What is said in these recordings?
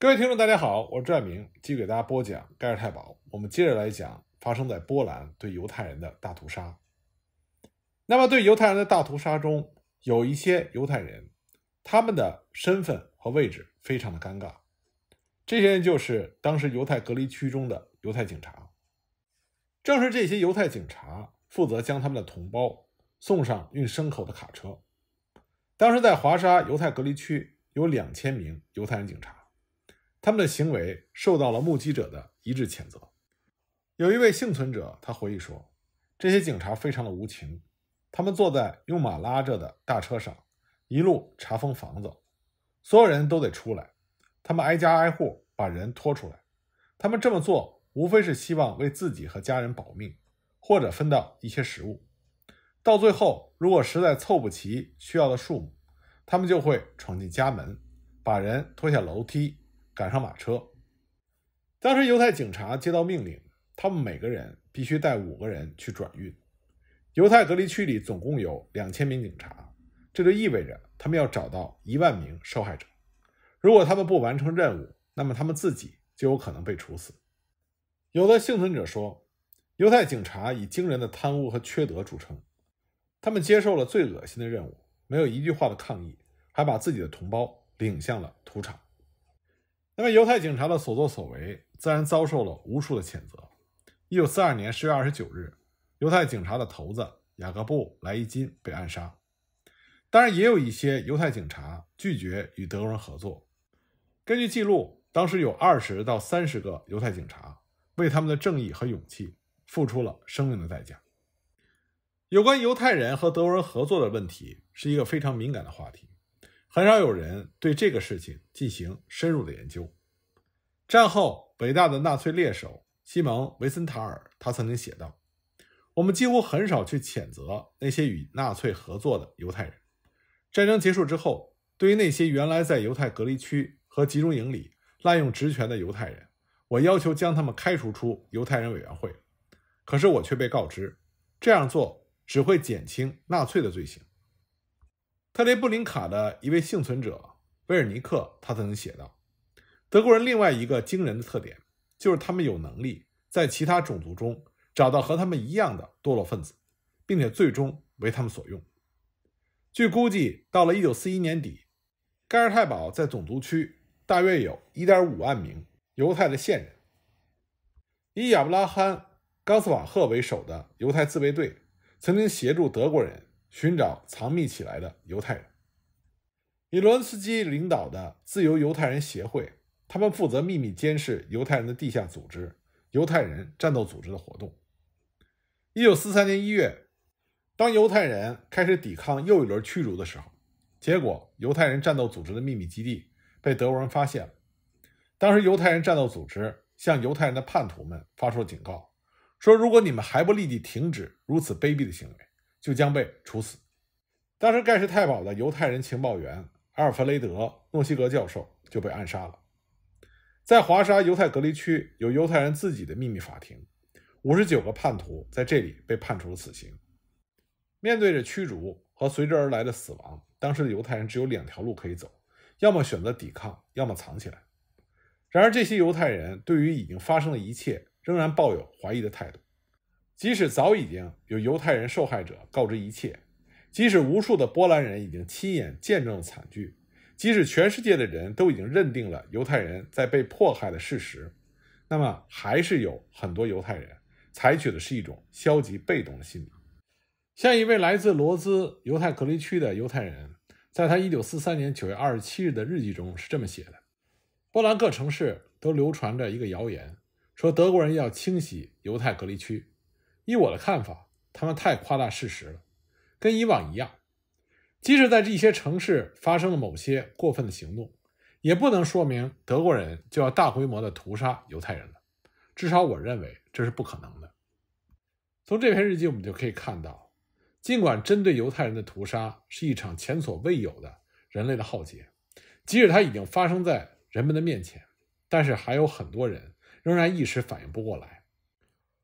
各位听众，大家好，我是赵明，继续给大家播讲《盖尔太保》。我们接着来讲发生在波兰对犹太人的大屠杀。那么，对犹太人的大屠杀中，有一些犹太人，他们的身份和位置非常的尴尬。这些人就是当时犹太隔离区中的犹太警察。正是这些犹太警察负责将他们的同胞送上运牲口的卡车。当时在华沙犹太隔离区有两千名犹太人警察。他们的行为受到了目击者的一致谴责。有一位幸存者，他回忆说：“这些警察非常的无情。他们坐在用马拉着的大车上，一路查封房子，所有人都得出来。他们挨家挨户把人拖出来。他们这么做，无非是希望为自己和家人保命，或者分到一些食物。到最后，如果实在凑不齐需要的数目，他们就会闯进家门，把人拖下楼梯。”赶上马车。当时犹太警察接到命令，他们每个人必须带五个人去转运。犹太隔离区里总共有两千名警察，这就意味着他们要找到一万名受害者。如果他们不完成任务，那么他们自己就有可能被处死。有的幸存者说，犹太警察以惊人的贪污和缺德著称。他们接受了最恶心的任务，没有一句话的抗议，还把自己的同胞领向了屠场。那么，犹太警察的所作所为自然遭受了无数的谴责。1942年10月29日，犹太警察的头子雅各布·莱伊金被暗杀。当然，也有一些犹太警察拒绝与德国人合作。根据记录，当时有20到30个犹太警察为他们的正义和勇气付出了生命的代价。有关犹太人和德国人合作的问题是一个非常敏感的话题。很少有人对这个事情进行深入的研究。战后，伟大的纳粹猎手西蒙·维森塔尔，他曾经写道：“我们几乎很少去谴责那些与纳粹合作的犹太人。战争结束之后，对于那些原来在犹太隔离区和集中营里滥用职权的犹太人，我要求将他们开除出犹太人委员会，可是我却被告知，这样做只会减轻纳粹的罪行。”特雷布林卡的一位幸存者威尔尼克，他曾经写道：“德国人另外一个惊人的特点，就是他们有能力在其他种族中找到和他们一样的堕落分子，并且最终为他们所用。”据估计，到了1941年底，盖尔泰堡在种族区大约有1.5万名犹太的线人。以亚布拉罕·冈斯瓦赫为首的犹太自卫队曾经协助德国人。寻找藏匿起来的犹太人。以伦斯基领导的自由犹太人协会，他们负责秘密监视犹太人的地下组织——犹太人战斗组织的活动。一九四三年一月，当犹太人开始抵抗又一轮驱逐的时候，结果犹太人战斗组织的秘密基地被德国人发现了。当时，犹太人战斗组织向犹太人的叛徒们发出了警告，说：“如果你们还不立即停止如此卑鄙的行为，”就将被处死。当时盖世太保的犹太人情报员阿尔弗雷德·诺西格教授就被暗杀了。在华沙犹太隔离区，有犹太人自己的秘密法庭，五十九个叛徒在这里被判处了死刑。面对着驱逐和随之而来的死亡，当时的犹太人只有两条路可以走：要么选择抵抗，要么藏起来。然而，这些犹太人对于已经发生的一切仍然抱有怀疑的态度。即使早已经有犹太人受害者告知一切，即使无数的波兰人已经亲眼见证了惨剧，即使全世界的人都已经认定了犹太人在被迫害的事实，那么还是有很多犹太人采取的是一种消极被动的心理。像一位来自罗兹犹太隔离区的犹太人，在他1943年9月27日的日记中是这么写的：“波兰各城市都流传着一个谣言，说德国人要清洗犹太隔离区。”依我的看法，他们太夸大事实了，跟以往一样。即使在这些城市发生了某些过分的行动，也不能说明德国人就要大规模的屠杀犹太人了。至少我认为这是不可能的。从这篇日记我们就可以看到，尽管针对犹太人的屠杀是一场前所未有的人类的浩劫，即使它已经发生在人们的面前，但是还有很多人仍然一时反应不过来。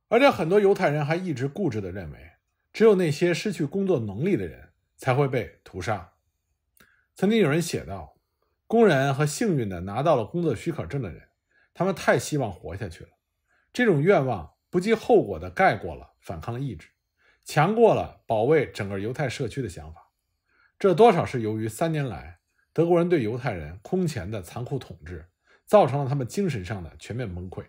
而且很多犹太人还一直固执地认为，只有那些失去工作能力的人才会被屠杀。曾经有人写道：“工人和幸运地拿到了工作许可证的人，他们太希望活下去了。这种愿望不计后果地盖过了反抗的意志，强过了保卫整个犹太社区的想法。这多少是由于三年来德国人对犹太人空前的残酷统治，造成了他们精神上的全面崩溃，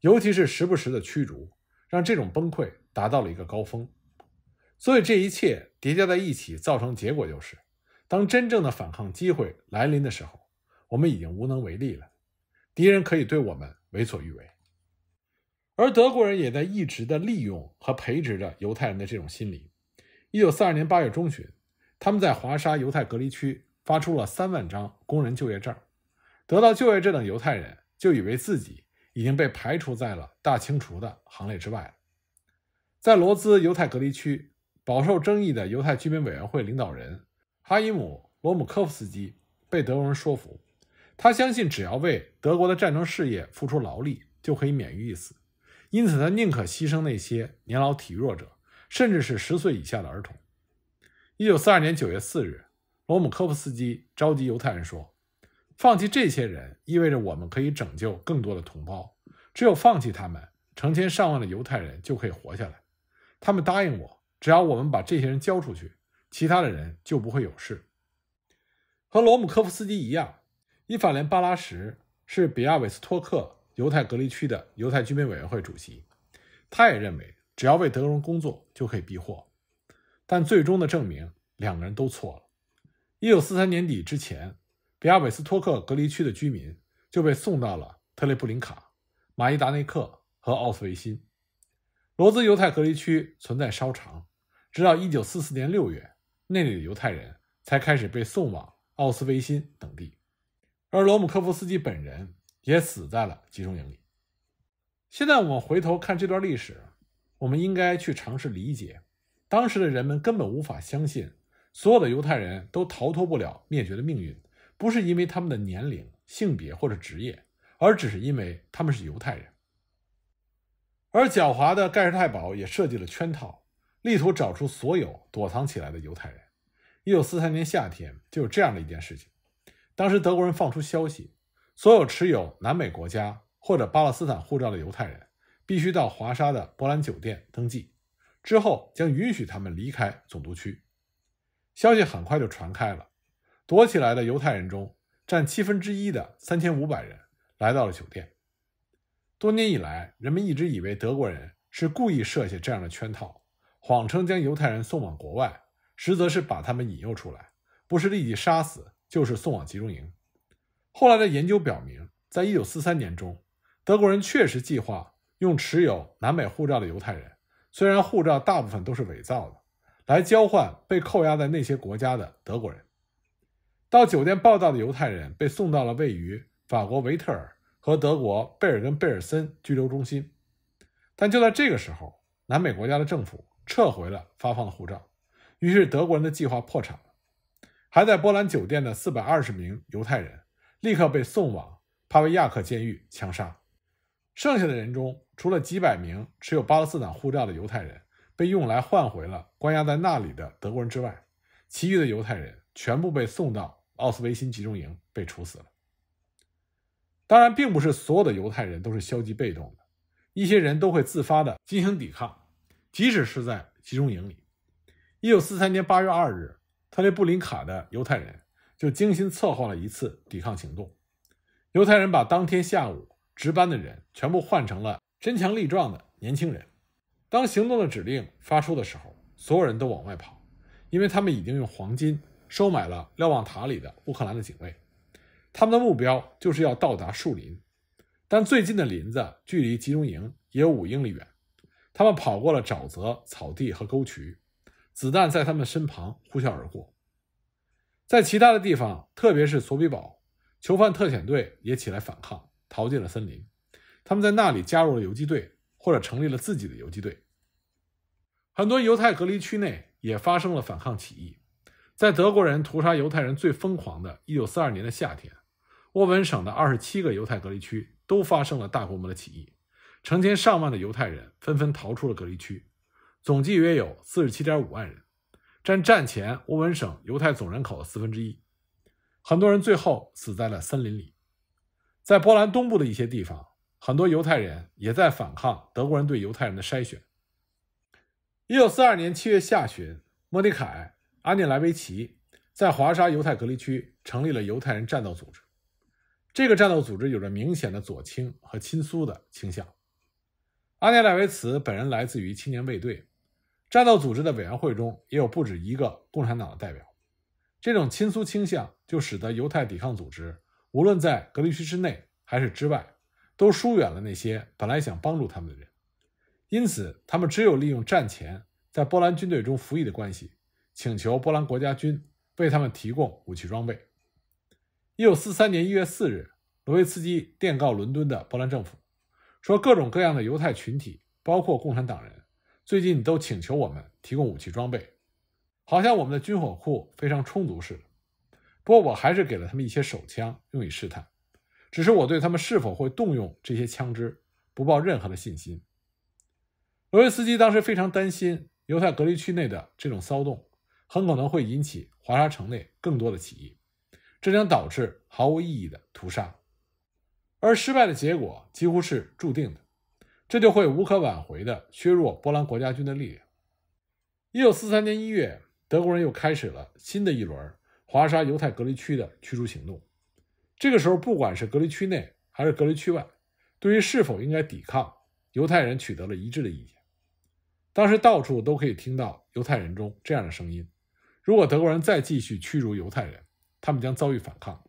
尤其是时不时的驱逐。”让这种崩溃达到了一个高峰，所以这一切叠加在一起，造成结果就是，当真正的反抗机会来临的时候，我们已经无能为力了。敌人可以对我们为所欲为，而德国人也在一直的利用和培植着犹太人的这种心理。一九四二年八月中旬，他们在华沙犹太隔离区发出了三万张工人就业证，得到就业证的犹太人就以为自己。已经被排除在了大清除的行列之外。在罗兹犹太隔离区，饱受争议的犹太居民委员会领导人哈伊姆·罗姆科夫斯基被德国人说服，他相信只要为德国的战争事业付出劳力，就可以免于一死。因此，他宁可牺牲那些年老体弱者，甚至是十岁以下的儿童。一九四二年九月四日，罗姆科夫斯基召集犹太人说。放弃这些人意味着我们可以拯救更多的同胞。只有放弃他们，成千上万的犹太人就可以活下来。他们答应我，只要我们把这些人交出去，其他的人就不会有事。和罗姆科夫斯基一样，伊法连·巴拉什是比亚韦斯托克犹太隔离区的犹太居民委员会主席。他也认为，只要为德人工作就可以避祸。但最终的证明，两个人都错了。1943年底之前。比亚韦斯托克隔离区的居民就被送到了特雷布林卡、马伊达内克和奥斯维辛。罗兹犹太隔离区存在稍长，直到1944年6月，那里的犹太人才开始被送往奥斯维辛等地，而罗姆科夫斯基本人也死在了集中营里。现在我们回头看这段历史，我们应该去尝试理解，当时的人们根本无法相信，所有的犹太人都逃脱不了灭绝的命运。不是因为他们的年龄、性别或者职业，而只是因为他们是犹太人。而狡猾的盖世太保也设计了圈套，力图找出所有躲藏起来的犹太人。一九四三年夏天，就有这样的一件事情：当时德国人放出消息，所有持有南美国家或者巴勒斯坦护照的犹太人，必须到华沙的波兰酒店登记，之后将允许他们离开总督区。消息很快就传开了。躲起来的犹太人中，占七分之一的三千五百人来到了酒店。多年以来，人们一直以为德国人是故意设下这样的圈套，谎称将犹太人送往国外，实则是把他们引诱出来，不是立即杀死，就是送往集中营。后来的研究表明，在一九四三年中，德国人确实计划用持有南美护照的犹太人（虽然护照大部分都是伪造的），来交换被扣押在那些国家的德国人。到酒店报道的犹太人被送到了位于法国维特尔和德国贝尔根贝尔森拘留中心，但就在这个时候，南美国家的政府撤回了发放的护照，于是德国人的计划破产了。还在波兰酒店的四百二十名犹太人立刻被送往帕维亚克监狱枪杀，剩下的人中，除了几百名持有巴勒斯坦护照的犹太人被用来换回了关押在那里的德国人之外，其余的犹太人全部被送到。奥斯维辛集中营被处死了。当然，并不是所有的犹太人都是消极被动的，一些人都会自发的进行抵抗，即使是在集中营里。1943年8月2日，特雷布林卡的犹太人就精心策划了一次抵抗行动。犹太人把当天下午值班的人全部换成了身强力壮的年轻人。当行动的指令发出的时候，所有人都往外跑，因为他们已经用黄金。收买了瞭望塔里的乌克兰的警卫，他们的目标就是要到达树林，但最近的林子距离集中营也有五英里远。他们跑过了沼泽、草地和沟渠，子弹在他们身旁呼啸而过。在其他的地方，特别是索比堡，囚犯特遣队也起来反抗，逃进了森林。他们在那里加入了游击队，或者成立了自己的游击队。很多犹太隔离区内也发生了反抗起义。在德国人屠杀犹太人最疯狂的一九四二年的夏天，沃文省的二十七个犹太隔离区都发生了大规模的起义，成千上万的犹太人纷纷逃出了隔离区，总计约有四十七点五万人，占战前沃文省犹太总人口的四分之一。很多人最后死在了森林里。在波兰东部的一些地方，很多犹太人也在反抗德国人对犹太人的筛选。一九四二年七月下旬，莫尼凯。阿涅莱维奇在华沙犹太隔离区成立了犹太人战斗组织。这个战斗组织有着明显的左倾和亲苏的倾向。阿涅莱维茨本人来自于青年卫队，战斗组织的委员会中也有不止一个共产党的代表。这种亲苏倾向就使得犹太抵抗组织无论在隔离区之内还是之外，都疏远了那些本来想帮助他们的人。因此，他们只有利用战前在波兰军队中服役的关系。请求波兰国家军为他们提供武器装备。一九四三年一月四日，罗维茨基电告伦敦的波兰政府，说各种各样的犹太群体，包括共产党人，最近都请求我们提供武器装备，好像我们的军火库非常充足似的。不过我还是给了他们一些手枪，用以试探，只是我对他们是否会动用这些枪支不抱任何的信心。罗维茨基当时非常担心犹太隔离区内的这种骚动。很可能会引起华沙城内更多的起义，这将导致毫无意义的屠杀，而失败的结果几乎是注定的，这就会无可挽回地削弱波兰国家军的力量。一九四三年一月，德国人又开始了新的一轮华沙犹太隔离区的驱逐行动。这个时候，不管是隔离区内还是隔离区外，对于是否应该抵抗犹太人，取得了一致的意见。当时到处都可以听到犹太人中这样的声音。如果德国人再继续驱逐犹太人，他们将遭遇反抗。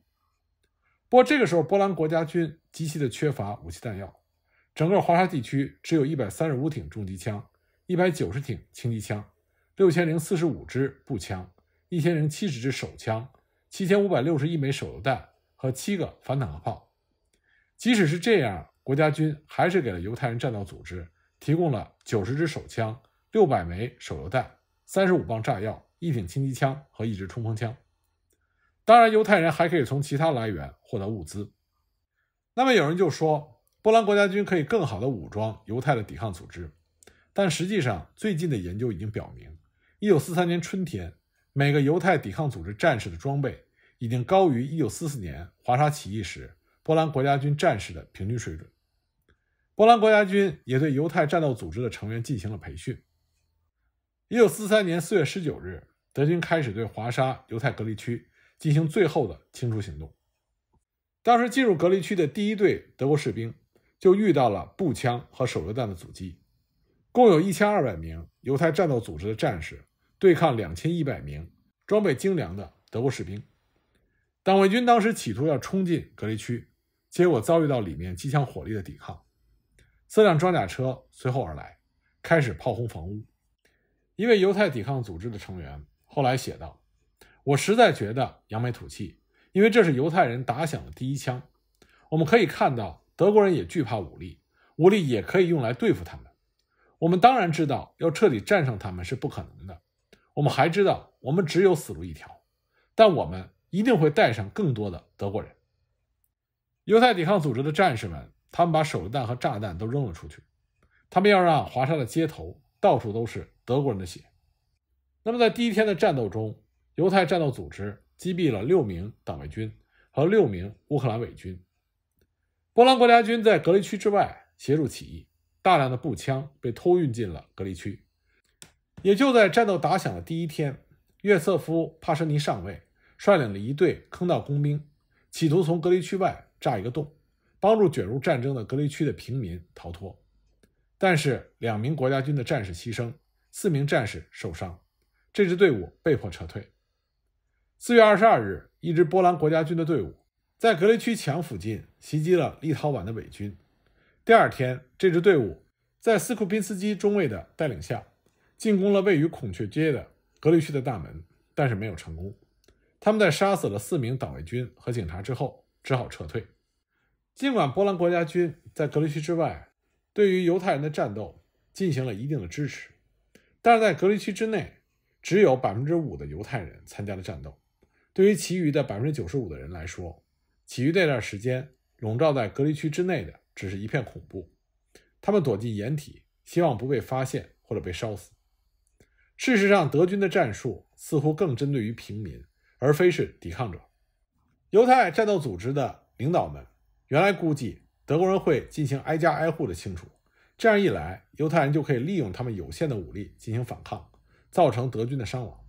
不过这个时候，波兰国家军极其的缺乏武器弹药，整个华沙地区只有一百三十五挺重机枪、一百九十挺轻机枪、六千零四十五支步枪、一千零七十支手枪、七千五百六十一枚手榴弹和七个反坦克炮。即使是这样，国家军还是给了犹太人战斗组织提供了九十支手枪、六百枚手榴弹、三十五磅炸药。一挺轻机枪和一支冲锋枪。当然，犹太人还可以从其他来源获得物资。那么，有人就说波兰国家军可以更好地武装犹太的抵抗组织，但实际上，最近的研究已经表明，1943年春天，每个犹太抵抗组织战士的装备已经高于1944年华沙起义时波兰国家军战士的平均水准。波兰国家军也对犹太战斗组织的成员进行了培训。1943年4月19日。德军开始对华沙犹太隔离区进行最后的清除行动。当时进入隔离区的第一队德国士兵就遇到了步枪和手榴弹的阻击，共有一千二百名犹太战斗组织的战士对抗两千一百名装备精良的德国士兵。党卫军当时企图要冲进隔离区，结果遭遇到里面机枪火力的抵抗。四辆装甲车随后而来，开始炮轰房屋。一位犹太抵抗组织的成员。后来写道：“我实在觉得扬眉吐气，因为这是犹太人打响的第一枪。我们可以看到，德国人也惧怕武力，武力也可以用来对付他们。我们当然知道，要彻底战胜他们是不可能的。我们还知道，我们只有死路一条。但我们一定会带上更多的德国人。犹太抵抗组织的战士们，他们把手榴弹和炸弹都扔了出去，他们要让华沙的街头到处都是德国人的血。”那么，在第一天的战斗中，犹太战斗组织击毙了六名党卫军和六名乌克兰伪军。波兰国家军在隔离区之外协助起义，大量的步枪被偷运进了隔离区。也就在战斗打响的第一天，约瑟夫·帕什尼上尉率领了一队坑道工兵，企图从隔离区外炸一个洞，帮助卷入战争的隔离区的平民逃脱。但是，两名国家军的战士牺牲，四名战士受伤。这支队伍被迫撤退。四月二十二日，一支波兰国家军的队伍在隔离区墙附近袭击了立陶宛的伪军。第二天，这支队伍在斯库宾斯基中尉的带领下进攻了位于孔雀街的隔离区的大门，但是没有成功。他们在杀死了四名党卫军和警察之后，只好撤退。尽管波兰国家军在隔离区之外对于犹太人的战斗进行了一定的支持，但是在隔离区之内。只有百分之五的犹太人参加了战斗，对于其余的百分之九十五的人来说，其余这段时间笼罩在隔离区之内的只是一片恐怖。他们躲进掩体，希望不被发现或者被烧死。事实上，德军的战术似乎更针对于平民，而非是抵抗者。犹太战斗组织的领导们原来估计，德国人会进行挨家挨户的清除，这样一来，犹太人就可以利用他们有限的武力进行反抗。造成德军的伤亡，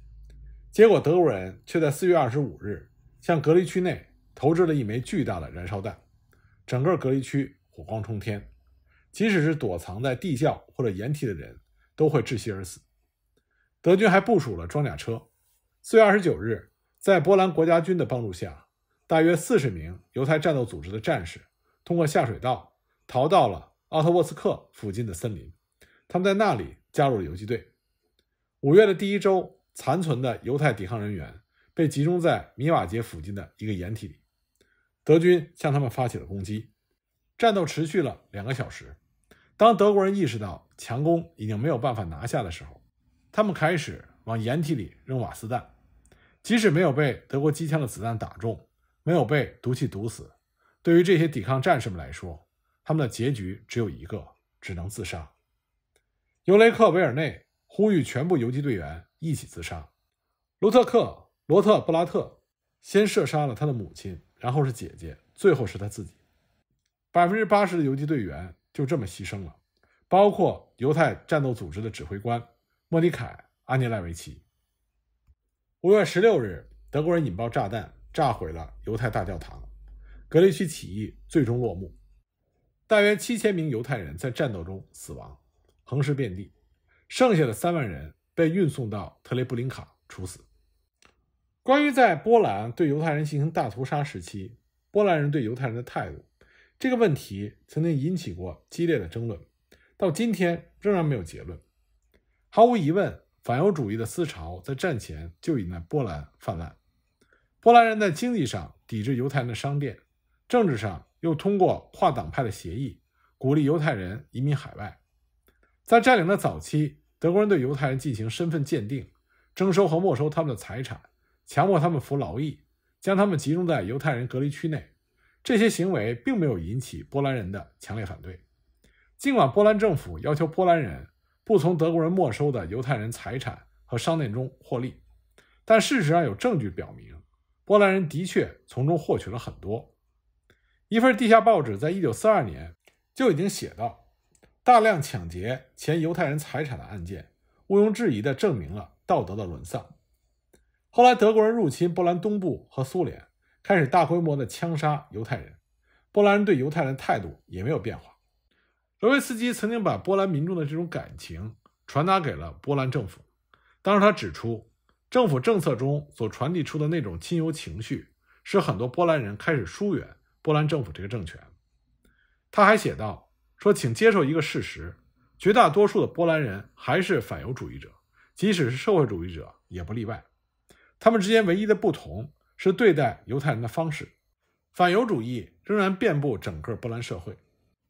结果德国人却在四月二十五日向隔离区内投掷了一枚巨大的燃烧弹，整个隔离区火光冲天，即使是躲藏在地窖或者掩体的人都会窒息而死。德军还部署了装甲车。四月二十九日，在波兰国家军的帮助下，大约四十名犹太战斗组织的战士通过下水道逃到了奥特沃斯克附近的森林，他们在那里加入了游击队。五月的第一周，残存的犹太抵抗人员被集中在米瓦街附近的一个掩体里。德军向他们发起了攻击，战斗持续了两个小时。当德国人意识到强攻已经没有办法拿下的时候，他们开始往掩体里扔瓦斯弹。即使没有被德国机枪的子弹打中，没有被毒气毒死，对于这些抵抗战士们来说，他们的结局只有一个：只能自杀。尤雷克维尔内。呼吁全部游击队员一起自杀。卢特克·罗特布拉特先射杀了他的母亲，然后是姐姐，最后是他自己。百分之八十的游击队员就这么牺牲了，包括犹太战斗组织的指挥官莫尼凯·阿尼赖维奇。五月十六日，德国人引爆炸弹，炸毁了犹太大教堂。格雷区起义最终落幕。大约七千名犹太人在战斗中死亡，横尸遍地。剩下的三万人被运送到特雷布林卡处死。关于在波兰对犹太人进行大屠杀时期，波兰人对犹太人的态度这个问题，曾经引起过激烈的争论，到今天仍然没有结论。毫无疑问，反犹主义的思潮在战前就已在波兰泛滥。波兰人在经济上抵制犹太人的商店，政治上又通过跨党派的协议鼓励犹太人移民海外。在占领的早期。德国人对犹太人进行身份鉴定、征收和没收他们的财产，强迫他们服劳役，将他们集中在犹太人隔离区内。这些行为并没有引起波兰人的强烈反对。尽管波兰政府要求波兰人不从德国人没收的犹太人财产和商店中获利，但事实上有证据表明，波兰人的确从中获取了很多。一份地下报纸在一九四二年就已经写到。大量抢劫前犹太人财产的案件，毋庸置疑的证明了道德的沦丧。后来，德国人入侵波兰东部和苏联，开始大规模的枪杀犹太人。波兰人对犹太人态度也没有变化。罗维斯基曾经把波兰民众的这种感情传达给了波兰政府。当时，他指出，政府政策中所传递出的那种亲犹情绪，使很多波兰人开始疏远波兰政府这个政权。他还写道。说，请接受一个事实：绝大多数的波兰人还是反犹主义者，即使是社会主义者也不例外。他们之间唯一的不同是对待犹太人的方式。反犹主义仍然遍布整个波兰社会。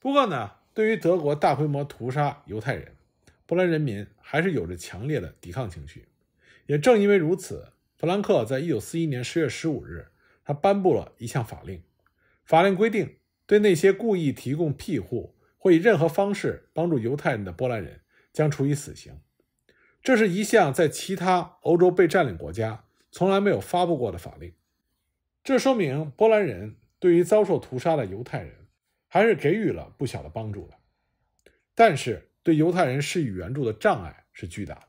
不过呢，对于德国大规模屠杀犹太人，波兰人民还是有着强烈的抵抗情绪。也正因为如此，弗兰克在一九四一年十月十五日，他颁布了一项法令，法令规定对那些故意提供庇护。会以任何方式帮助犹太人的波兰人将处以死刑。这是一项在其他欧洲被占领国家从来没有发布过的法令。这说明波兰人对于遭受屠杀的犹太人还是给予了不小的帮助的。但是，对犹太人施以援助的障碍是巨大的。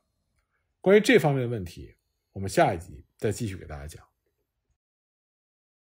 关于这方面的问题，我们下一集再继续给大家讲。